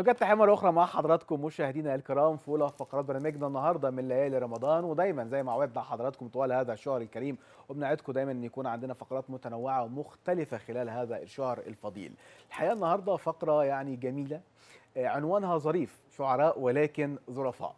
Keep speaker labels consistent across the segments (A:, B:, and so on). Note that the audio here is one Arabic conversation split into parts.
A: نجد مرة اخرى مع حضراتكم مشاهدينا الكرام في اولى فقرات برنامجنا النهارده من ليالي رمضان ودايما زي ما عودنا حضراتكم طوال هذا الشهر الكريم وبنعدكم دايما ان يكون عندنا فقرات متنوعه ومختلفه خلال هذا الشهر الفضيل. الحقيقه النهارده فقره يعني جميله آه، عنوانها ظريف شعراء ولكن ظرفاء.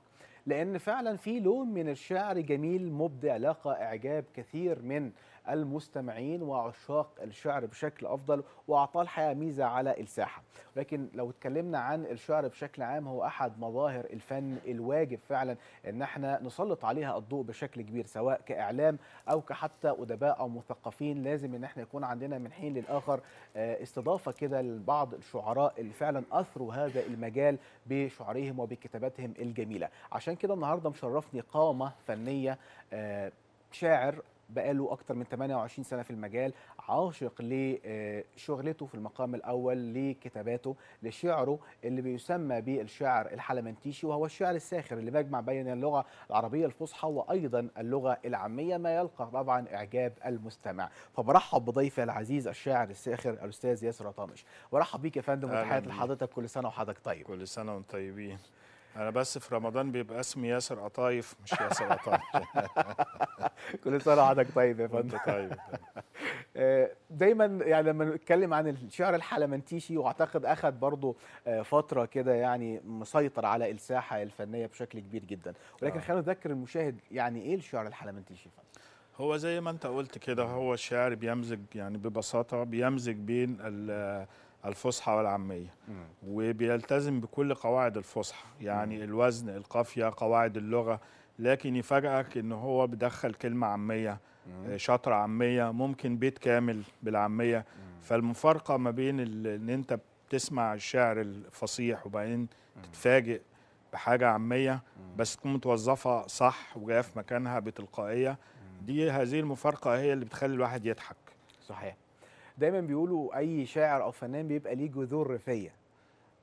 A: لان فعلا في لون من الشعر جميل مبدع لاقى اعجاب كثير من المستمعين وعشاق الشعر بشكل افضل واعطاه الحقيقه ميزه على الساحه لكن لو اتكلمنا عن الشعر بشكل عام هو احد مظاهر الفن الواجب فعلا ان احنا نسلط عليها الضوء بشكل كبير سواء كاعلام او كحتى ادباء او مثقفين لازم ان احنا يكون عندنا من حين للاخر آه، استضافه كده لبعض الشعراء اللي فعلا اثروا هذا المجال بشعرهم وبكتاباتهم الجميله عشان كده النهارده مشرفني قامه فنيه آه، شاعر بقاله أكتر من 28 سنة في المجال عاشق لشغلته آه، في المقام الأول لكتاباته لشعره اللي بيسمى بالشعر الحلمنتيشي وهو الشعر الساخر اللي بيجمع بين اللغة العربية الفصحى وأيضا اللغة العامية ما يلقى طبعا إعجاب المستمع فبرحب بضيفي العزيز
B: الشاعر الساخر الأستاذ ياسر طامش برحب بيك يا فندم وتحياتي لحضرتك كل سنة وحضرتك طيب كل سنة وانتم طيبين انا بس في رمضان بيبقى اسمي ياسر قطايف مش ياسر قطايف كل سنه وحضرتك طيب يا فندم طيب آه، دايما
A: يعني لما نتكلم عن الشعر الحلمنتيشي واعتقد اخذ برضه آه، فتره كده يعني مسيطر على الساحه الفنيه بشكل كبير جدا ولكن آه. خلينا نذكر المشاهد يعني ايه الشعر الحلمنتيشي
B: هو زي ما انت قلت كده هو شعر بيمزج يعني ببساطه بيمزج بين الفصحى والعاميه وبيلتزم بكل قواعد الفصحى يعني مم. الوزن القافيه قواعد اللغه لكن يفاجئك ان هو بدخل كلمه عاميه آه، شطره عاميه ممكن بيت كامل بالعاميه مم. فالمفارقه ما بين ان انت بتسمع الشعر الفصيح وبعدين تتفاجئ بحاجه عاميه بس تكون متوظفه صح وجايه في مكانها بتلقائيه دي هذه المفارقه هي اللي بتخلي الواحد يضحك صحيح
A: دايما بيقولوا اي شاعر او فنان بيبقى ليه جذور ريفيه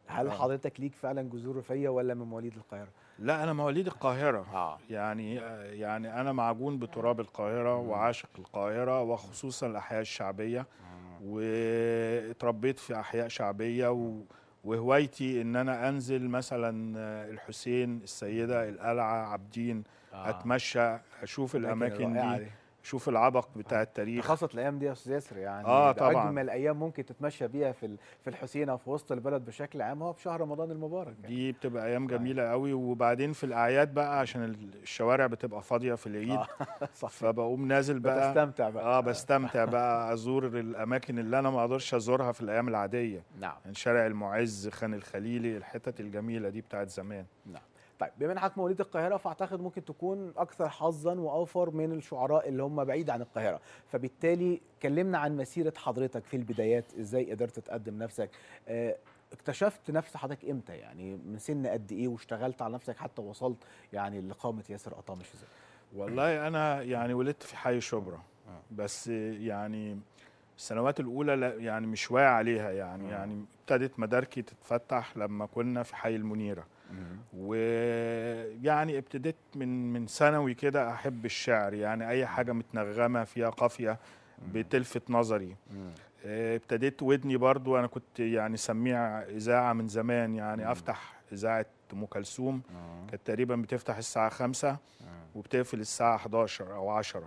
A: هل آه. حضرتك ليك فعلا جذور ريفيه ولا من مواليد القاهره
B: لا انا مواليد القاهره آه. يعني آه، يعني انا معجون بتراب القاهره وعاشق القاهره وخصوصا الاحياء الشعبيه آه. واتربيت في احياء شعبيه و... وهوايتي ان انا انزل مثلا آه، الحسين السيده القلعه عابدين آه. اتمشى اشوف الاماكن دي شوف العبق بتاع التاريخ خاصة
A: الايام دي يا استاذ ياسر يعني
B: آه طبعا اجمل
A: ايام ممكن تتمشى بيها في في الحسين او في وسط البلد بشكل عام هو في شهر رمضان المبارك
B: يعني. دي بتبقى ايام جميله قوي وبعدين في الاعياد بقى عشان الشوارع بتبقى فاضيه في العيد آه فبقوم نازل بقى بستمتع بقى اه بستمتع بقى ازور الاماكن اللي انا ما اقدرش ازورها في الايام العاديه نعم يعني شارع المعز خان الخليلي الحتت الجميله دي بتاعت زمان نعم طيب بما انك مواليد القاهره فاعتقد ممكن تكون اكثر حظا
A: واوفر من الشعراء اللي هم بعيد عن القاهره فبالتالي كلمنا عن مسيره حضرتك في البدايات ازاي قدرت تقدم نفسك آه، اكتشفت نفس حضرتك امتى يعني من سن قد ايه واشتغلت على نفسك حتى وصلت يعني لقامه ياسر قطامش ازاي والله
B: انا يعني ولدت في حي شبرا آه. بس يعني السنوات الاولى لا يعني مش واعي عليها يعني آه. يعني ابتدت مداركي تتفتح لما كنا في حي المنيره ويعني ابتديت من من ثانوي كده احب الشعر يعني اي حاجه متنغمه فيها قافيه بتلفت نظري آه، ابتديت ودني برضو انا كنت يعني سميع اذاعه من زمان يعني مم. افتح اذاعه ام كلثوم آه. كانت تقريبا بتفتح الساعه 5 آه. وبتقفل الساعه 11 او 10 مم.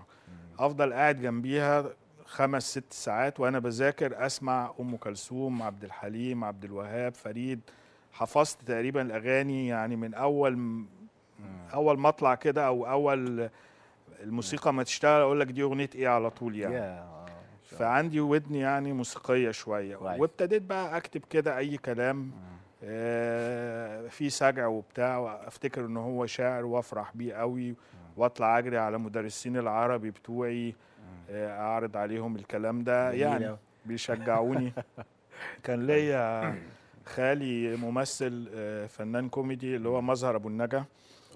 B: افضل قاعد جنبيها خمس ست ساعات وانا بذاكر اسمع ام كلثوم عبد الحليم عبد الوهاب فريد حفظت تقريبا الاغاني يعني من اول اول ما اطلع كده او اول الموسيقى ما تشتغل اقول لك دي اغنيه ايه على طول يعني آه، فعندي ودن يعني موسيقيه شويه وابتديت بقى اكتب كده اي كلام آه في سجع وبتاع افتكر ان هو شاعر وافرح بيه قوي واطلع اجري على مدرسين العربي بتوعي آه اعرض عليهم الكلام ده يعني بيشجعوني كان ليا طيب. خالي ممثل آه، فنان كوميدي اللي هو مظهر ابو النجا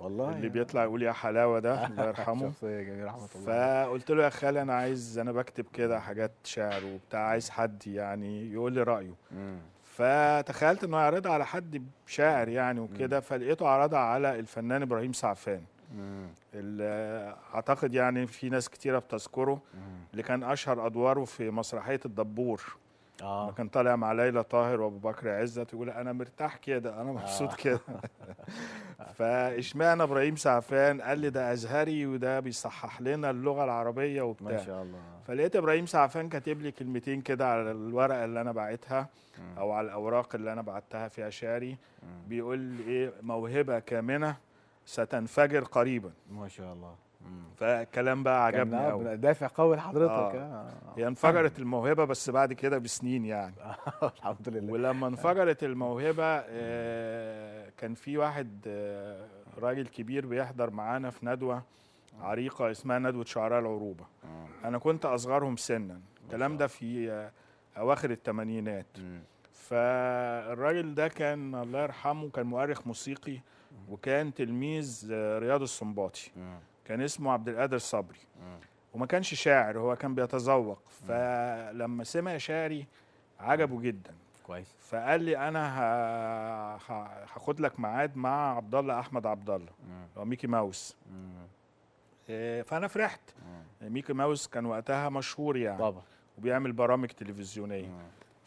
B: والله اللي يعني. بيطلع يقول يا حلاوه ده الله يرحمه
A: شخصيه جميله رحمه الله
B: فقلت له يا خالي انا عايز انا بكتب كده حاجات شعر وبتاع عايز حد يعني يقول لي رايه مم. فتخيلت انه يعرضها على حد شاعر يعني وكده فلقيته عرضها على الفنان ابراهيم سعفان اللي اعتقد يعني في ناس كتيره بتذكره اللي كان اشهر ادواره في مسرحيه الدبور اه كان طالع مع ليلى طاهر وابو بكر عزت يقول انا مرتاح كده انا آه. مبسوط آه. كده فاشمعنى ابراهيم سعفان قال لي ده ازهري وده بيصحح لنا اللغه العربيه وبتاع ما شاء الله فلقيت ابراهيم سعفان كاتب لي كلمتين كده على الورقه اللي انا بعتها او على الاوراق اللي انا بعتها في اشعاري بيقول لي ايه موهبه كامنه ستنفجر قريبا ما شاء الله فكلام بقى عجبني قوي آه،
A: دافع قوي لحضرتك آه. آه.
B: هي انفجرت الموهبه بس بعد كده بسنين يعني الحمد لله ولما انفجرت الموهبه آه كان في واحد آه راجل كبير بيحضر معانا في ندوه عريقه اسمها ندوه شعراء العروبه آه. انا كنت اصغرهم سنا الكلام ده في اواخر الثمانينات فالراجل ده كان الله يرحمه كان مؤرخ موسيقي وكان تلميذ رياض السنباطي كان اسمه عبد القادر صبري وما كانش شاعر هو كان بيتذوق فلما سمع شعري عجبه جدا كويس فقال لي انا هاخد لك ميعاد مع عبد الله احمد عبد الله هو ميكي ماوس آه، فانا فرحت ميكي ماوس كان وقتها مشهور يعني طبعا وبيعمل برامج تلفزيونيه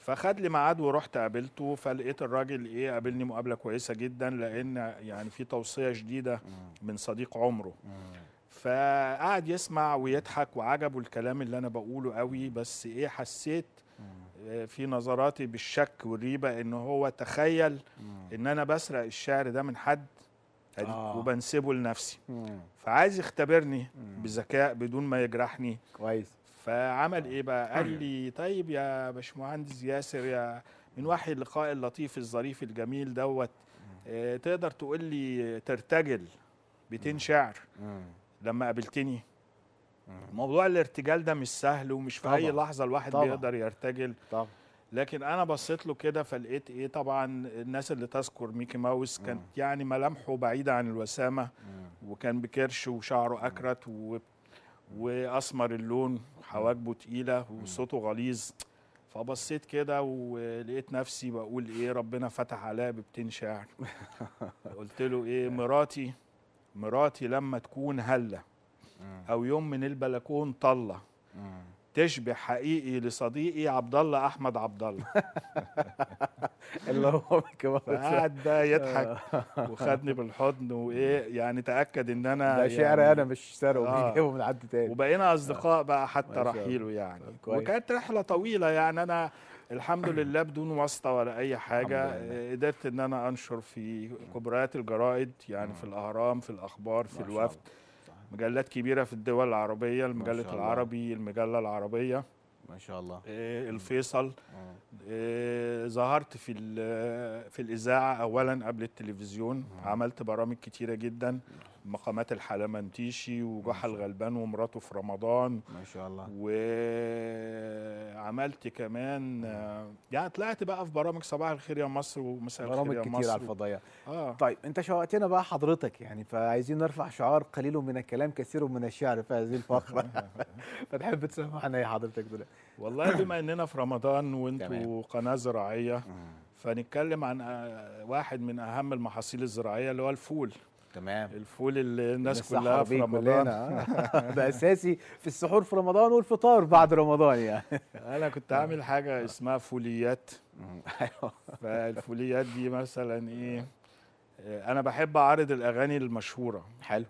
B: فخد لي ميعاد ورحت قابلته فلقيت الراجل ايه قابلني مقابله كويسه جدا لان يعني في توصيه جديده من صديق عمره فقعد يسمع ويضحك وعجبه الكلام اللي انا بقوله قوي بس ايه حسيت آه، في نظراتي بالشك والريبه ان هو تخيل ان انا بسرق الشعر ده من حد آه. وبنسبه لنفسي مم. فعايز يختبرني مم. بذكاء بدون ما يجرحني كويس فعمل ايه بقى قال لي طيب يا باشمهندس ياسر يا من وحي اللقاء اللطيف الظريف الجميل دوت آه، تقدر تقول لي ترتجل شعر لما قابلتني موضوع الارتجال ده مش سهل ومش في طبعًا. اي لحظه الواحد طبعًا. بيقدر يرتجل طبعًا. لكن انا بصيت له كده فلقيت ايه طبعا الناس اللي تذكر ميكي ماوس كانت يعني ملامحه بعيده عن الوسامه وكان بكرش وشعره اكرت واسمر اللون حواجبه تقيله وصوته غليظ فبصيت كده ولقيت نفسي بقول ايه ربنا فتح عليا ببتين شعر قلت له ايه مراتي مراتي لما تكون هله او يوم من البلكون طله تشبه حقيقي لصديقي عبد الله احمد عبد الله اللي هو قعد بقى يضحك وخدني بالحضن وايه يعني تاكد ان انا ده شعر يعني انا مش سرقه آه بيجيبه من حد تاني وبقينا آه. اصدقاء بقى حتى رحيله يعني وكانت رحله طويله يعني انا الحمد لله بدون واسطه ولا اي حاجه قدرت ان انا انشر في كبريات الجرائد يعني آه. في الاهرام في الاخبار في الوفد مجلات كبيره في الدول العربيه المجله العربي المجله العربيه ما شاء الله إيه الفيصل إيه ظهرت في في الاذاعه اولا قبل التلفزيون مم. آه. عملت برامج كتيره جدا مقامات الحلمنتيشي وجحا الغلبان ومراته في رمضان ما شاء الله وعملت كمان آه. يعني طلعت بقى في برامج صباح الخير يا مصر ومساء الخير يا مصر برامج كتير على الفضائيه
A: آه. طيب انت شوقتنا بقى حضرتك يعني فعايزين نرفع شعار قليل من الكلام كثير من الشعر
B: في هذه الفقره فتحب تسمعنا يا حضرتك دلوقتي والله بما اننا في رمضان وانتوا قناه زراعيه فنتكلم عن آه، واحد من اهم المحاصيل الزراعيه اللي هو الفول تمام الفول اللي الناس كلها في رمضان آه. ده اساسي
A: في السحور في رمضان والفطار بعد رمضان يعني
B: انا كنت عامل حاجه اسمها فوليات أيوه. فالفوليات دي مثلا ايه آه، انا بحب اعرض الاغاني المشهوره حلو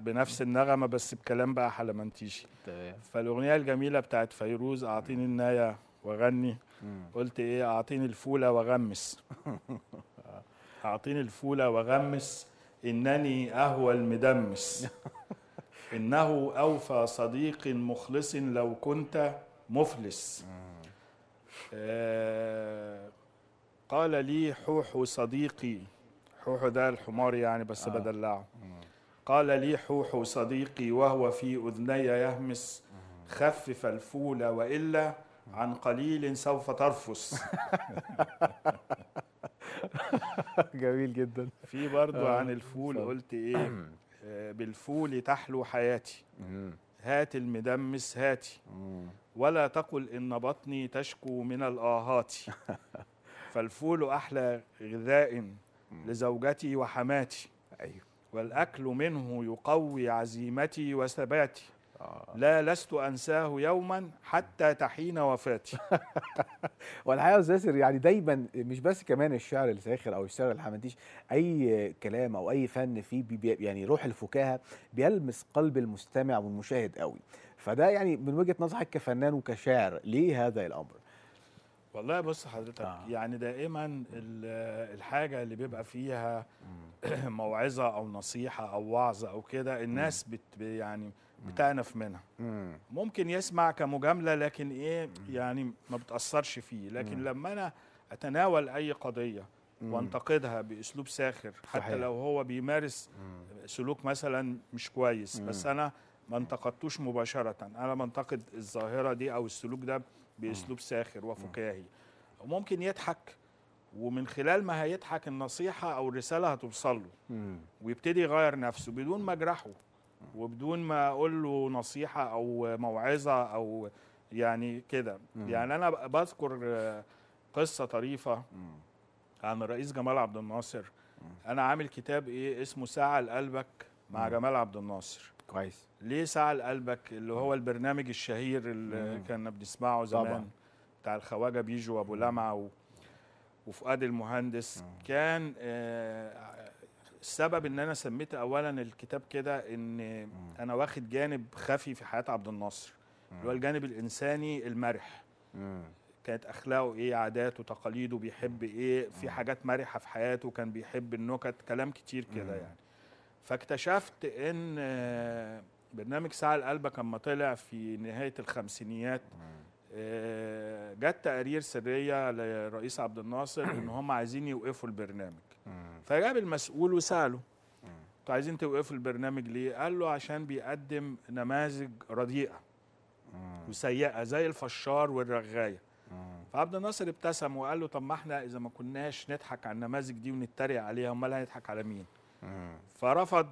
B: بنفس النغمه بس بكلام بقى حلمنتيشي تمام فالاغنيه الجميله بتاعت فيروز اعطيني النايه واغني قلت ايه اعطيني الفوله واغمس اعطيني الفوله واغمس إنني أهوى المدمس إنه أوفى صديق مخلص لو كنت مفلس آه قال لي حوحو صديقي حوحو ده الحمار يعني بس آه. بدلعه قال لي حوحو صديقي وهو في أذني يهمس خفف الفول وإلا عن قليل سوف ترفس جميل جدا في برضو آه. عن الفول قلت ايه آه، بالفول تحلو حياتي هات المدمس هاتي ولا تقل ان بطني تشكو من الاهات فالفول احلى غذاء لزوجتي وحماتي ايوه والاكل منه يقوي عزيمتي وثباتي آه. لا لست انساه يوما حتى تحين وفاتي
A: والحقيقه يا استاذ ياسر يعني دايما مش بس كمان الشعر الساخر او الشعر الحمديش اي كلام او اي فن فيه يعني روح الفكاهه بيلمس قلب المستمع والمشاهد قوي فده يعني من وجهه نظرك كفنان وكشاعر ليه هذا الامر
B: والله بص حضرتك آه. يعني دائما الحاجه اللي بيبقى فيها موعظه او نصيحه او وعظه او كده الناس بت يعني بتأنف منها ممكن يسمع كمجامله لكن ايه يعني ما بتاثرش فيه لكن لما انا اتناول اي قضيه وانتقدها باسلوب ساخر حتى صحيح. لو هو بيمارس سلوك مثلا مش كويس بس انا ما انتقدتوش مباشره انا بنتقد الظاهره دي او السلوك ده باسلوب ساخر وفكاهي وممكن يضحك ومن خلال ما هيضحك النصيحه او الرساله هتوصل له ويبتدي يغير نفسه بدون ما اجرحه وبدون ما اقول له نصيحه او موعظه او يعني كده يعني انا بذكر قصه طريفه عن الرئيس جمال عبد الناصر انا عامل كتاب ايه اسمه ساعه لقلبك مع جمال عبد الناصر كويس ليه ساعه لقلبك اللي هو البرنامج الشهير اللي كنا بنسمعه زمان طبعا. بتاع الخواجه بيجو وابو لمعه وفؤاد المهندس كان آه، السبب ان انا سميت اولا الكتاب كده ان انا واخد جانب خفي في حياه عبد الناصر اللي هو الجانب الانساني المرح كانت اخلاقه ايه عاداته تقاليده بيحب ايه في حاجات مرحه في حياته كان بيحب النكت كلام كتير كده يعني فاكتشفت ان برنامج ساعه كان ما طلع في نهايه الخمسينيات آه، جت تقارير سريه لرئيس عبد الناصر ان هم عايزين يوقفوا البرنامج فجاب المسؤول وساله انتوا عايزين توقفوا البرنامج ليه؟ قال له عشان بيقدم نماذج رديئه وسيئه زي الفشار والرغايه فعبد الناصر ابتسم وقال له طب ما احنا اذا ما كناش نضحك على النماذج دي ونتريق عليها امال هنضحك على مين؟ فرفض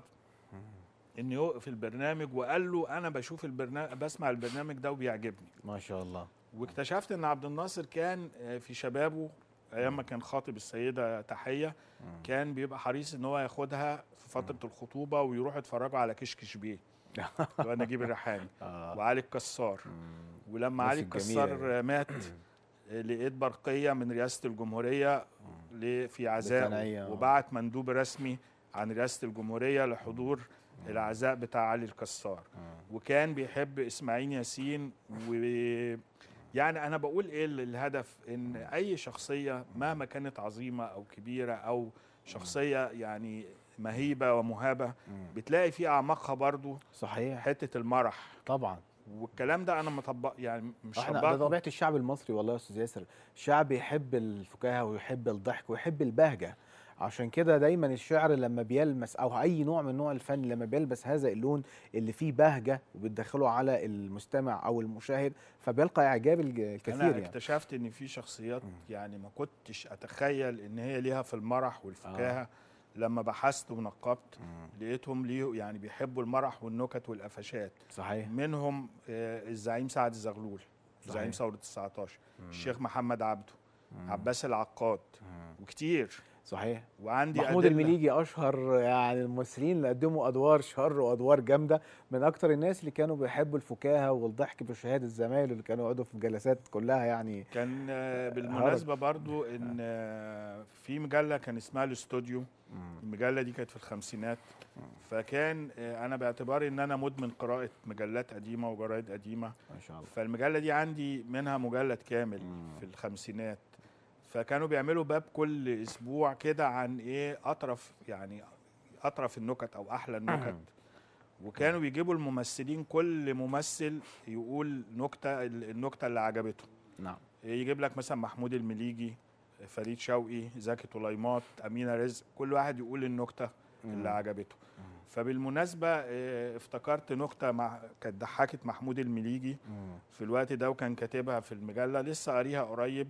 B: انه يوقف البرنامج وقال له انا بشوف البرنامج بسمع البرنامج ده وبيعجبني ما شاء الله واكتشفت ان عبد الناصر كان في شبابه ايام ما كان خاطب السيده تحيه كان بيبقى حريص ان هو ياخدها في فتره الخطوبه ويروحوا يتفرجوا على كشكش بيه نجيب الريحاني آه. وعلي الكسار ولما علي الكسار مات لقيت برقيه من رئاسه الجمهوريه في عزاء وبعت مندوب رسمي عن رئاسه الجمهوريه لحضور العزاء بتاع علي الكسار وكان بيحب اسماعيل ياسين و يعني انا بقول ايه الهدف ان اي شخصيه مهما كانت عظيمه او كبيره او شخصيه يعني مهيبه ومهابه بتلاقي في اعماقها برضو صحيح حته المرح طبعا والكلام ده انا مطبق يعني مش احنا بطبيعه طبيعه الشعب المصري والله يا استاذ ياسر
A: شعب يحب الفكاهه ويحب الضحك ويحب البهجه عشان كده دايما الشعر لما بيلمس او اي نوع من نوع الفن لما بيلبس هذا اللون اللي فيه بهجه وبتدخله على المستمع او المشاهد فبيلقى اعجاب الكثير أنا يعني.
B: اكتشفت ان في شخصيات يعني ما كنتش اتخيل ان هي ليها في المرح والفكاهه آه. لما بحثت ونقبت لقيتهم ليه يعني بيحبوا المرح والنكت والقفشات صحيح منهم آه، الزعيم سعد الزغلول زعيم ثوره 19 الشيخ محمد عبده عباس العقاد وكتير صحيح وعندي محمود أدلة. المليجي
A: اشهر يعني الممثلين اللي قدموا ادوار شر وادوار جامده من اكتر الناس اللي كانوا بيحبوا الفكاهه والضحك بشهاده الزمايل اللي كانوا يقعدوا في الجلسات كلها يعني كان
B: آه، بالمناسبه هارب. برضو آه. ان آه، في مجله كان اسمها الاستوديو المجله دي كانت في الخمسينات فكان انا باعتباري ان انا مدمن قراءه مجلات قديمه وجرايد قديمه ما شاء الله فالمجله دي عندي منها مجلد كامل في الخمسينات فكانوا بيعملوا باب كل اسبوع كده عن ايه اطرف يعني اطرف النكت او احلى أمم. النكت وكانوا بيجيبوا الممثلين كل ممثل يقول نكته النكته اللي عجبته نعم يجيب لك مثلا محمود المليجي فريد شوقي زكي طليمات امينه رزق كل واحد يقول النكته أمم. اللي عجبته أمم. فبالمناسبه اه افتكرت نكته مع كانت ضحكت محمود المليجي في الوقت ده وكان كاتبها في المجله لسه قاريها قريب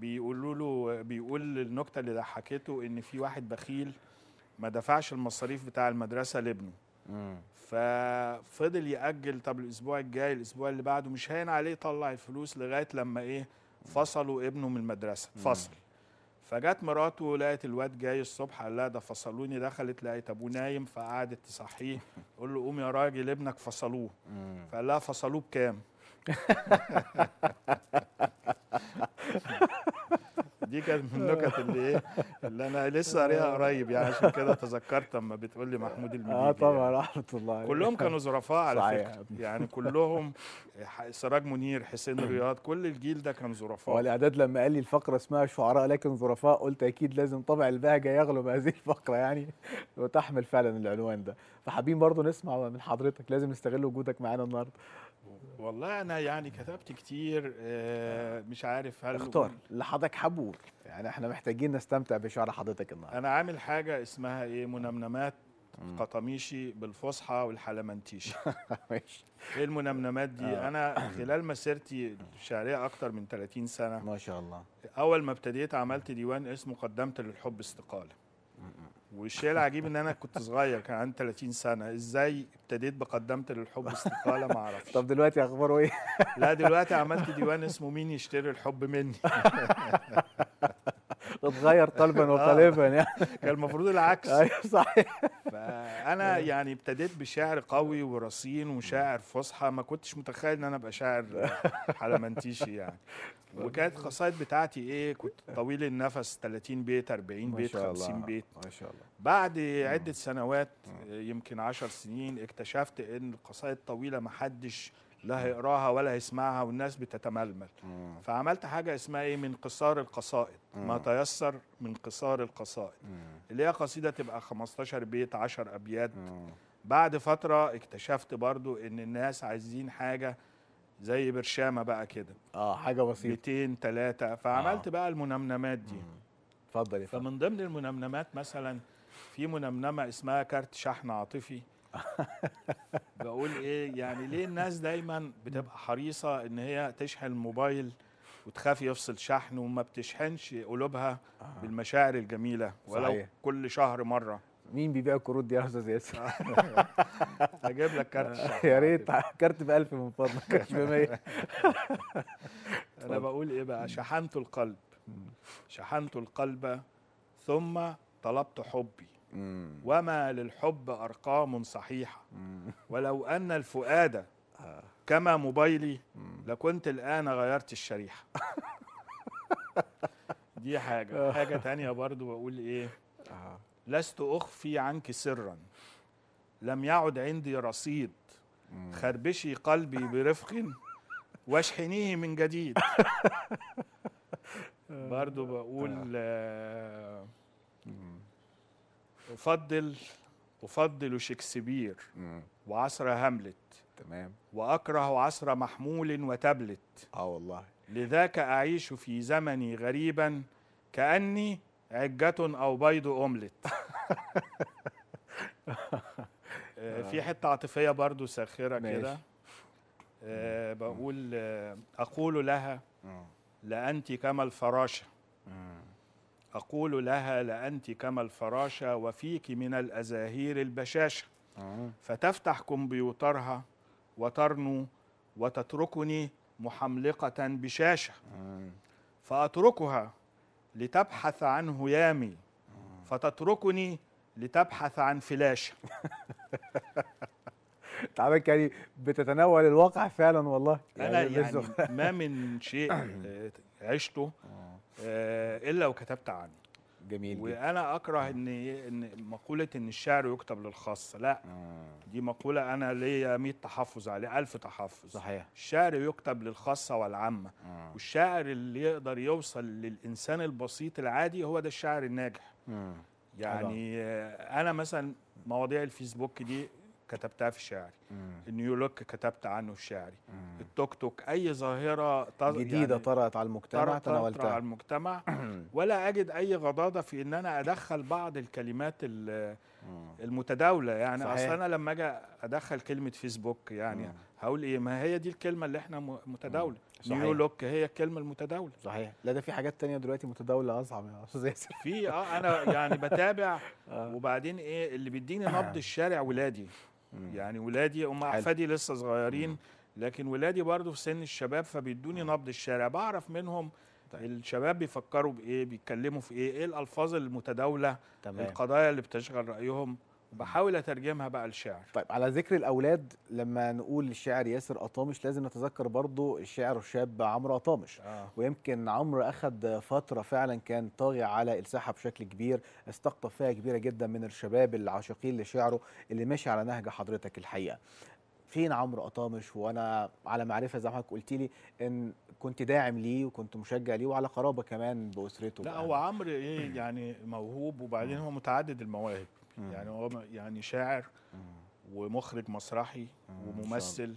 B: بيقولوا له بيقول النكته اللي ضحكته ان في واحد بخيل ما دفعش المصاريف بتاع المدرسه لابنه ففضل ياجل طب الاسبوع الجاي الاسبوع اللي بعده مش هين عليه طلع الفلوس لغايه لما ايه فصلوا ابنه من المدرسه فصل فجت مراته لقت الواد جاي الصبح قال لها ده فصلوني دخلت لقيت ابوه نايم فقعدت تصحيه تقول له قوم يا راجل ابنك فصلوه فقال لها فصلوه بكام دي كانت من النكت اللي ايه اللي انا لسه قاريها قريب يعني عشان كده تذكرت اما بتقول لي محمود المديري اه يعني. طبعا رحمه الله عليه كلهم كانوا ظرفاء على صحيح. فكره يعني كلهم سراج منير حسين رياض كل الجيل ده كان ظرفاء
A: والاعداد لما قال لي الفقره اسمها شعراء لكن ظرفاء قلت اكيد لازم طبع البهجه يغلب هذه الفقره يعني وتحمل فعلا العنوان ده فحابين برضه نسمع من حضرتك لازم نستغل وجودك معانا النهارده
B: والله انا يعني كتبت كتير آه، آه. مش عارف هل اختار
A: اللي حضرتك حبه يعني احنا محتاجين نستمتع بشعر حضرتك النهارده
B: انا عامل حاجه اسمها ايه منمنمات قطميشي بالفصحى والحلمنتيشي ماشي ايه المنمنمات دي آه. انا خلال مسيرتي الشعريه اكتر من 30 سنه ما شاء الله اول ما ابتديت عملت ديوان اسمه قدمت للحب استقاله والشيء العجيب ان انا كنت صغير كان عندي 30 سنه ازاي ابتديت بقدمت للحب استقاله ما اعرفش طب دلوقتي اخباره ايه لا دلوقتي عملت ديوان اسمه مين يشتري الحب مني اتغير طلبا وطالبا يعني آه، كان المفروض العكس ايوه صحيح انا يعني ابتديت بشعر قوي ورصين وشاعر فصحى ما كنتش متخيل ان انا ابقى شاعر حلمنتيشي يعني وكانت القصائد بتاعتي ايه كنت طويل النفس 30 بيت 40 بيت 50 بيت ما شاء الله بعد عده سنوات يمكن 10 سنين اكتشفت ان القصائد الطويله ما حدش لا هيقراها ولا هيسمعها والناس بتتململ مم. فعملت حاجه اسمها ايه من قصار القصائد مم. ما تيسر من قصار القصائد اللي هي قصيده تبقى 15 بيت 10 ابيات بعد فتره اكتشفت برضو ان الناس عايزين حاجه زي برشامه بقى كده اه حاجه بسيطه 200 3 فعملت آه. بقى المنمنمات دي اتفضل فمن ضمن المنمنمات مثلا في منمنمه اسمها كارت شحن عاطفي بقول ايه يعني ليه الناس دايما بتبقى حريصه ان هي تشحن الموبايل وتخاف يفصل شحن وما بتشحنش قلوبها آه. بالمشاعر الجميله ولو صحيح. كل شهر مره
A: مين بيبيع الكروت دي يا استاذ ياسر؟ هجيب لك كارت آه، يا ريت كارت ب 1000 من فضلك كارت ب 100 انا بقول ايه بقى
B: شحنت القلب شحنت القلب ثم طلبت حبي وما للحب أرقام صحيحة ولو أن الفؤاد آه. كما موبايلي لكنت الآن غيرت الشريحة دي حاجة آه. حاجة تانية برضو بقول إيه آه. لست أخفي عنك سرا لم يعد عندي رصيد خربشي قلبي برفق واشحنيه من جديد برضو بقول آه أفضل أفضل شكسبير وعصر هاملت تمام وأكره عصر محمول وتبلت آه والله لذاك أعيش في زمني غريبا كأني عجة أو بيض أوملت آه، في حتة عاطفية برضو ساخرة كده آه، بقول آه، أقول لها لأنت كما الفراشة أقول لها لأنت كما الفراشة وفيك من الأزاهير البشاشة آه. فتفتح كمبيوترها وترنو وتتركني محملقة بشاشة آه. فأتركها لتبحث عن هيامي آه. فتتركني لتبحث عن فلاشة تعبك يعني
A: بتتناول الواقع فعلا والله انا يعني,
B: يعني ما من شيء عشته آه، الا وكتبت عني جميل وانا اكره آه. ان ان مقوله ان الشعر يكتب للخاص لا آه. دي مقوله انا ليا 100 تحفظ عليه 1000 تحفظ صحيح الشعر يكتب للخاصه والعامه آه. والشاعر اللي يقدر يوصل للانسان البسيط العادي هو ده الشاعر الناجح آه. يعني آه. انا مثلا مواضيع الفيسبوك دي كتبتها في شعري النيو لوك كتبت عنه في شعري التوك توك اي ظاهره تز... جديده يعني طرأت على المجتمع تناولتها طرأت على المجتمع ولا اجد اي غضاضه في ان انا ادخل بعض الكلمات المتداوله يعني اصل انا لما اجي ادخل كلمه فيسبوك يعني مم. هقول ايه ما هي دي الكلمه اللي احنا متداوله نيو لوك هي الكلمه المتداوله صحيح لا ده في حاجات تانية دلوقتي متداوله اصعب يا استاذ ياسر في اه انا يعني بتابع آه. وبعدين ايه اللي بيديني نبض الشارع ولادي مم. يعني ولادي هم احفادي لسه صغيرين مم. لكن ولادي برضو في سن الشباب فبيدوني نبض الشارع بعرف منهم طيب. الشباب بيفكروا بايه بيتكلموا في ايه ايه الالفاظ المتداوله القضايا اللي بتشغل رايهم بحاول اترجمها بقى لشعر
A: طيب على ذكر الاولاد لما نقول الشاعر ياسر اطامش لازم نتذكر برضو الشاعر الشاب عمرو اطامش آه. ويمكن عمرو اخذ فتره فعلا كان طاغي على الساحه بشكل كبير استقطب فيها كبيره جدا من الشباب العاشقين لشعره اللي ماشي على نهج حضرتك الحقيقه فين عمرو اطامش وانا على معرفه زي ما حضرتك قلت لي ان كنت داعم ليه وكنت مشجع ليه وعلى قرابه كمان باسرته لا بقى. هو
B: عمرو ايه يعني موهوب وبعدين هو متعدد المواهب يعني هو يعني شاعر ومخرج مسرحي وممثل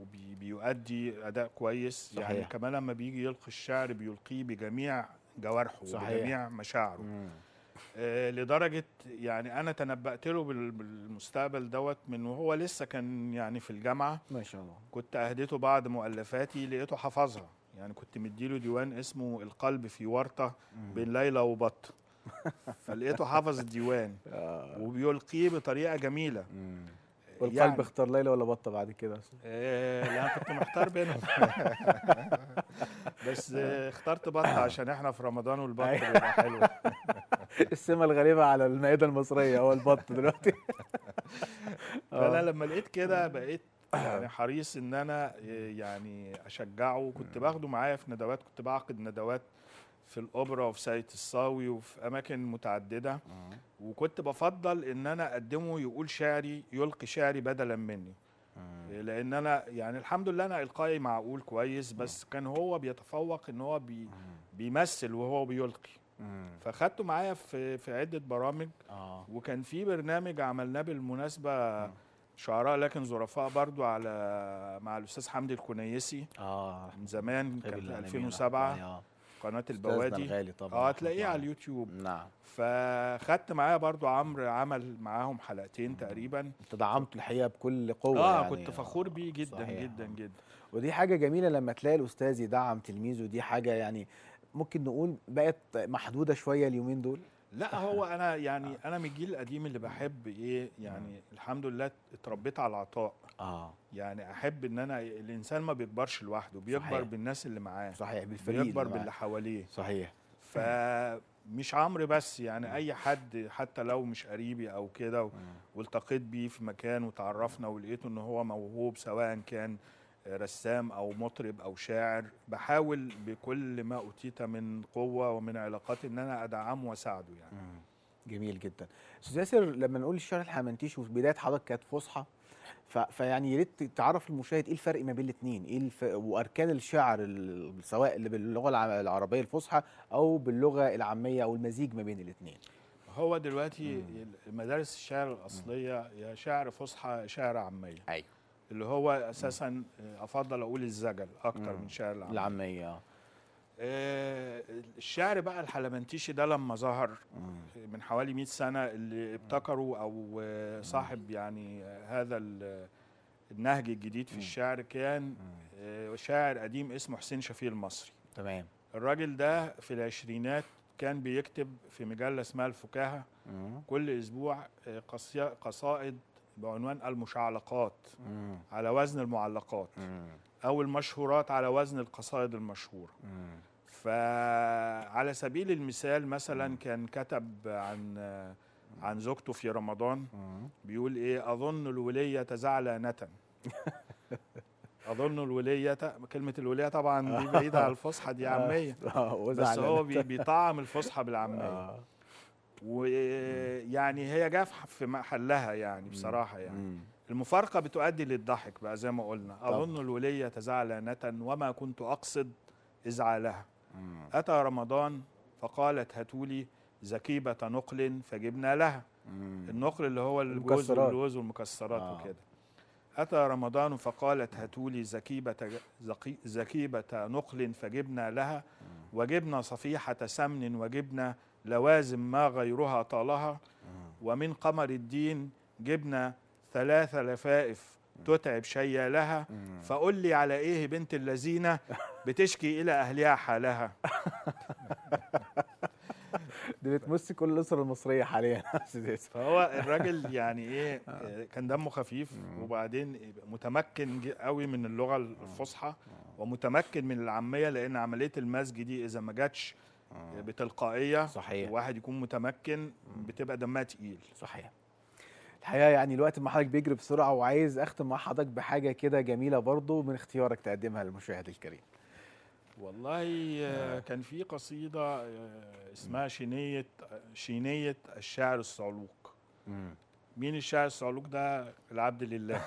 B: وبيؤدي اداء كويس يعني صحيح. يعني كمان لما بيجي يلقي الشعر بيلقيه بجميع جوارحه صحيح. وبجميع مشاعره مم. آه، لدرجه يعني انا تنبأت له بالمستقبل دوت من وهو لسه كان يعني في الجامعه ما شاء الله كنت اهديته بعض مؤلفاتي لقيته حفظها يعني كنت مديله ديوان اسمه القلب في ورطه بين ليلى وبط فلقيته حافظ الديوان آه. وبيلقيه بطريقه جميله والقلب يعني. اختار ليلى ولا بطه بعد كده ايه لا كنت محتار بينهم بس آه. اخترت بطه عشان احنا في رمضان والبط أيوه. بيبقى حلو
A: السمه الغريبه على المائده المصريه هو البط دلوقتي فانا آه. لما لقيت كده بقيت
B: يعني حريص ان انا يعني اشجعه كنت باخده معايا في ندوات كنت بعقد ندوات في الاوبرا وفي ساقية الصاوي وفي اماكن متعدده وكنت بفضل ان انا اقدمه يقول شعري يلقي شعري بدلا مني لان انا يعني الحمد لله انا القائي معقول كويس بس كان هو بيتفوق ان هو بي بيمثل وهو بيلقي فاخدته معايا في في عده برامج آه. وكان في برنامج عملناه بالمناسبه شعراء لكن ظرفاء برضو على مع الاستاذ حمدي الكنيسي اه من زمان كان 2007 آه. قناه البوادي غالي طبعا اه هتلاقيه على نعم. اليوتيوب نعم فخدت معايا برضو عمرو عمل معاهم حلقتين تقريبا انت دعمته الحقيقه بكل قوه اه يعني كنت فخور بيه جدا صحيح. جدا جدا
A: ودي حاجه جميله لما تلاقي الاستاذ يدعم تلميذه دي حاجه يعني ممكن نقول بقت محدوده شويه اليومين دول
B: لا هو انا يعني آه. انا من الجيل القديم اللي بحب ايه يعني الحمد لله اتربيت على العطاء اه يعني احب ان انا الانسان ما بيكبرش لوحده بيكبر صحيح. بالناس اللي معاه صحيح بالفريق بيكبر اللي باللي حواليه صحيح فمش عمرو بس يعني اي حد حتى لو مش قريبي او كده والتقيت بيه في مكان وتعرفنا ولقيته ان هو موهوب سواء كان رسام او مطرب او شاعر بحاول بكل ما اوتيت من قوه ومن علاقات ان انا ادعمه واساعده
A: يعني جميل جدا استاذ ياسر لما نقول الشعر الحمنتيش وبدايه حضرتك كانت فصحى فيعني يا ريت تعرف المشاهد ايه الفرق ما بين الاثنين ايه الف... واركان الشعر سواء اللي باللغه العربيه الفصحى او باللغه العاميه او المزيج ما بين الاثنين
B: هو دلوقتي مم. مدارس الشعر الاصليه يا شعر فصحى شعر عاميه ايوه اللي هو اساسا آه، افضل اقول الزجل اكتر من شعر العاميه العاميه آه الشعر بقى الحلمنتيشي ده لما ظهر من حوالي 100 سنه اللي ابتكروا او آه، صاحب يعني آه، هذا النهج الجديد في الشعر كان آه شاعر قديم اسمه حسين شفيق المصري تمام الراجل ده في العشرينات كان بيكتب في مجله اسمها الفكاهه كل اسبوع قصائد بعنوان المشعلقات مم. على وزن المعلقات مم. أو المشهورات على وزن القصائد المشهورة فعلى سبيل المثال مثلا مم. كان كتب عن عن زوجته في رمضان بيقول ايه اظن الوليه زعلانه اظن الوليه كلمه الوليه طبعا دي بعيده على الفصحى دي آه. عاميه آه، بس هو بيطعم الفصحى بالعاميه آه. ويعني هي جايه في محلها يعني بصراحه يعني المفارقه بتؤدي للضحك بقى زي ما قلنا اظن الوليه تزعلانه وما كنت اقصد ازعالها اتى رمضان فقالت هاتولي زكيبه نقل فجبنا لها النقل اللي هو الجوز واللوز والمكسرات آه. وكده أتى رمضان فقالت هاتولي زكيبة, زكيبة نقل فجبنا لها وجبنا صفيحة سمن وجبنا لوازم ما غيرها طالها آه. ومن قمر الدين جبنا ثلاثة لفائف تتعب شيالها فقول لي على ايه بنت اللذينة بتشكي الى اهلها حالها دي بتمس كل الاسر المصريه
A: حاليا فهو الراجل
B: يعني ايه آه. كان دمه خفيف وبعدين متمكن قوي من اللغه آه. الفصحى ومتمكن من العاميه لان عمليه المسج دي اذا ما جاتش آه. آه. بتلقائيه صحيح الواحد يكون متمكن بتبقى دمها تقيل صحيح
A: الحقيقه يعني الوقت ما حضرتك بيجري بسرعه وعايز اختم مع حضرتك بحاجه كده جميله برضو من اختيارك تقدمها للمشاهد الكريم
B: والله آه، آه. كان في قصيده اسمها شينيه شينيه الشاعر الصعلوك مين الشاعر الصعلوك ده العبد لله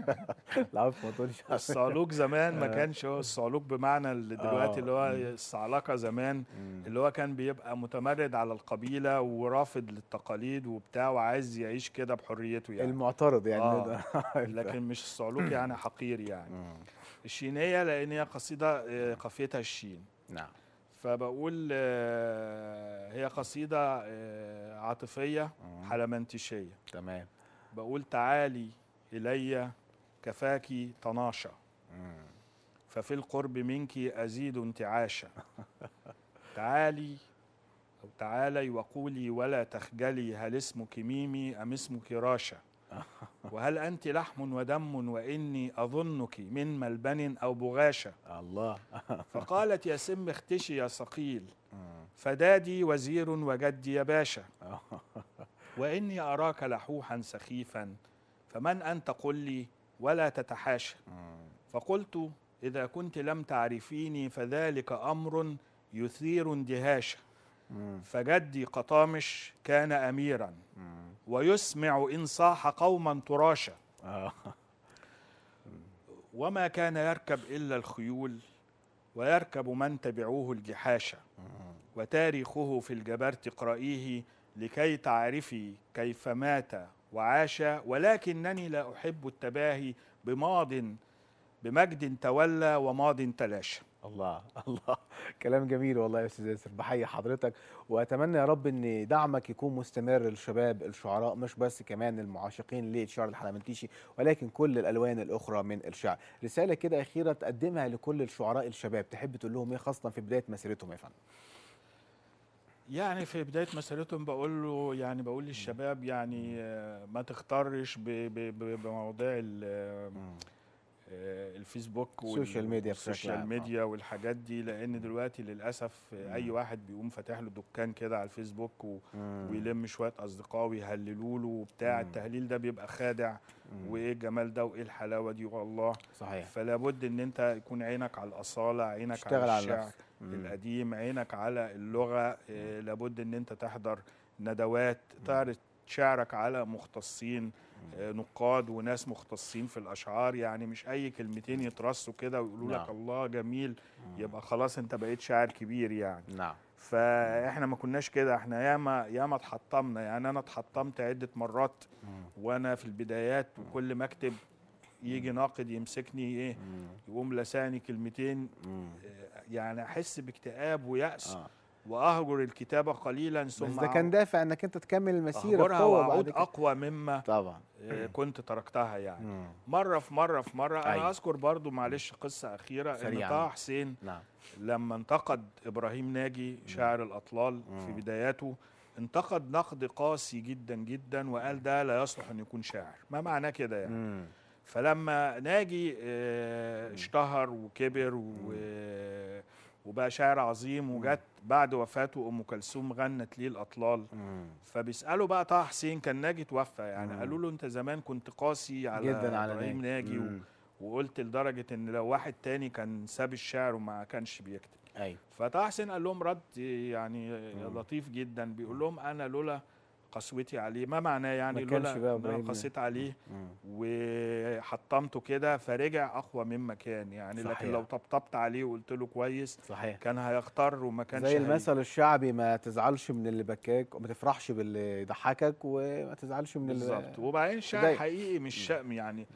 B: العبد ما
A: تقولش الصعلوك زمان ما آه. كانش
B: هو الصعلوك بمعنى اللي دلوقتي اللي هو آه. الصعلقه زمان اللي هو كان بيبقى متمرد على القبيله ورافض للتقاليد وبتاع وعايز يعيش كده بحريته يعني
A: المعترض يعني آه. ده لكن
B: مش الصعلوك يعني حقير يعني الشينيه لان هي قصيده آه، قافيتها الشين نعم فبقول آه، هي قصيده آه، عاطفيه حلمانتشيه تمام بقول تعالي الي كفاك طناشا ففي القرب منك ازيد انتعاشا تعالي او تعالي وقولي ولا تخجلي هل اسمك ميمي ام اسمك راشا وهل أنت لحم ودم وإني أظنك من ملبن أو بغاشة الله فقالت يا سم اختشي يا ثقيل آه. فدادي وزير وجدي يا باشا وإني أراك لحوحا سخيفا فمن أنت قل لي ولا تتحاشى آه. فقلت إذا كنت لم تعرفيني فذلك أمر يثير اندهاشا آه. فجدي قطامش كان أميرا ويسمع إن صاح قوما تراشا آه. وما كان يركب إلا الخيول ويركب من تبعوه الجحاشة وتاريخه في الجبر تقرئيه لكي تعرفي كيف مات وعاش ولكنني لا أحب التباهي بماضٍ بمجد تولى وماض تلاشى الله الله كلام جميل والله
A: يا استاذ ياسر بحيي حضرتك واتمنى يا رب ان دعمك يكون مستمر للشباب الشعراء مش بس كمان المعاشقين للشعر الحلمنتيشي ولكن كل الالوان الاخرى من الشعر رساله كده اخيره تقدمها لكل الشعراء الشباب تحب تقول لهم ايه خاصه في بدايه مسيرتهم يا فندم
B: يعني في بدايه مسيرتهم بقول له يعني بقول للشباب يعني ما تختارش بمواضيع آه، الفيسبوك والسوشيال ميديا السوشيال ميديا والحاجات دي لان دلوقتي للاسف مم. اي واحد بيقوم فاتح له دكان كده على الفيسبوك و... ويلم شويه اصدقاء ويهللوا له وبتاع مم. التهليل ده بيبقى خادع مم. وايه الجمال ده وايه الحلاوه دي والله صحيح فلا بد ان انت يكون عينك على الاصاله عينك على الشعر على القديم عينك على اللغه آه، لابد ان انت تحضر ندوات تعرض شعرك على مختصين آه، نقاد وناس مختصين في الاشعار يعني مش اي كلمتين يترصوا كده ويقولوا نعم. لك الله جميل يبقى خلاص انت بقيت شاعر كبير يعني نعم فاحنا ما كناش كده احنا ياما ياما اتحطمنا يعني انا اتحطمت عده مرات وانا في البدايات وكل ما اكتب يجي ناقد يمسكني ايه يقوم لساني كلمتين آه، يعني احس باكتئاب ويأس آه. واهجر الكتابه قليلا ثم بس ده كان
A: دافع انك انت تكمل المسيره بقوه بعد
B: اقوى مما طبعا آه، كنت تركتها يعني مم. مره في مره في مره أيوة. انا اذكر برضو معلش قصه اخيره ان طه حسين نعم. لما انتقد ابراهيم ناجي شاعر الاطلال مم. في بداياته انتقد نقد قاسي جدا جدا وقال ده لا يصلح ان يكون شاعر ما معناه كده يعني مم. فلما ناجي آه، اشتهر وكبر و آه، وبقى شاعر عظيم وجت بعد وفاته ام كلثوم غنت ليه الاطلال فبيسالوا بقى طه حسين كان ناجي توفى يعني مم. قالوا له انت زمان كنت قاسي على جدا على ابراهيم ناجي مم. وقلت لدرجه ان لو واحد تاني كان ساب الشعر وما كانش بيكتب ايوه فطه حسين قال لهم رد يعني مم. لطيف جدا بيقول لهم انا لولا قسوتي عليه ما معناه يعني ما كانش ان انا قسيت عليه وحطمته كده فرجع اقوى مما كان يعني صحيح. لكن لو طبطبت عليه وقلت له كويس صحيح. كان هيختار وما كانش زي المثل
A: هي. الشعبي ما تزعلش من اللي بكاك وما تفرحش باللي ضحكك وما تزعلش من اللي بالظبط
B: وبعدين شعر حقيقي مش شأم يعني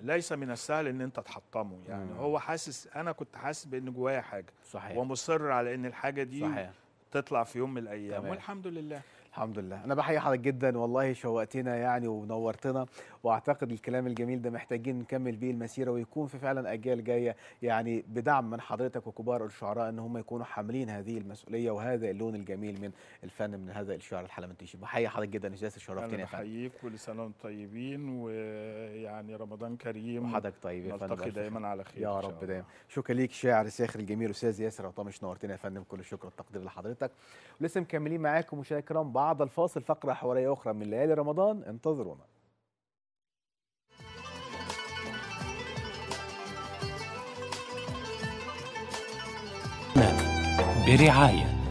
B: ليس من السهل ان انت تحطمه يعني مم. هو حاسس انا كنت حاسس بان جوايا حاجه صحيح ومصر على ان الحاجه دي صحيح. تطلع في يوم من الايام تمام. والحمد لله
A: الحمد لله انا بحيي حضرتك جدا والله شوقتنا يعني ونورتنا واعتقد الكلام الجميل ده محتاجين نكمل بيه المسيره ويكون في فعلا اجيال جايه يعني بدعم من حضرتك وكبار الشعراء ان هم يكونوا حاملين هذه المسؤوليه وهذا اللون الجميل من الفن من هذا الشعر الحلمنتيشي بحيي حضرتك جدا استاذ شرفتنا يا فندم
B: بحييك كل سنه وانتم طيبين ويعني رمضان كريم وحضرتك طيب يا فندم نلتقي دايما على خير يا رب
A: دايما شكرا ليك شاعر ساخر الجميل استاذ ياسر عطامش نورتنا يا فندم كل الشكر والتقدير لحضرتك ولسه مكملين معاكم مشاهدينا الكرام بعد الفاصل فقرة حوارية أخرى من ليالي رمضان انتظرونا برعايه